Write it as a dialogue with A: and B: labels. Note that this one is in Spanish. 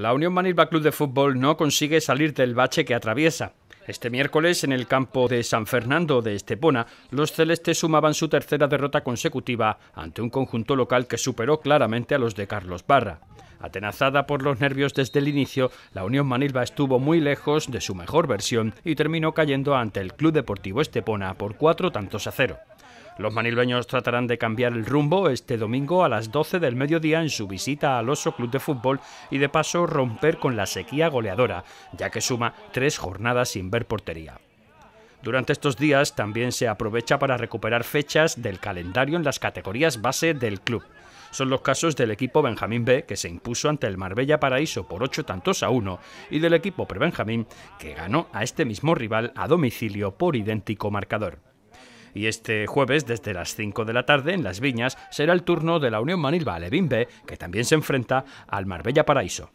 A: La Unión Manilva Club de Fútbol no consigue salir del bache que atraviesa. Este miércoles, en el campo de San Fernando de Estepona, los celestes sumaban su tercera derrota consecutiva ante un conjunto local que superó claramente a los de Carlos Barra. Atenazada por los nervios desde el inicio, la Unión Manilva estuvo muy lejos de su mejor versión y terminó cayendo ante el Club Deportivo Estepona por cuatro tantos a cero. Los manilbeños tratarán de cambiar el rumbo este domingo a las 12 del mediodía en su visita al Oso Club de Fútbol y de paso romper con la sequía goleadora, ya que suma tres jornadas sin ver portería. Durante estos días también se aprovecha para recuperar fechas del calendario en las categorías base del club. Son los casos del equipo Benjamín B, que se impuso ante el Marbella Paraíso por 8 tantos a 1, y del equipo Prebenjamín, que ganó a este mismo rival a domicilio por idéntico marcador. Y este jueves, desde las 5 de la tarde, en Las Viñas, será el turno de la Unión Manilva levin B, que también se enfrenta al Marbella Paraíso.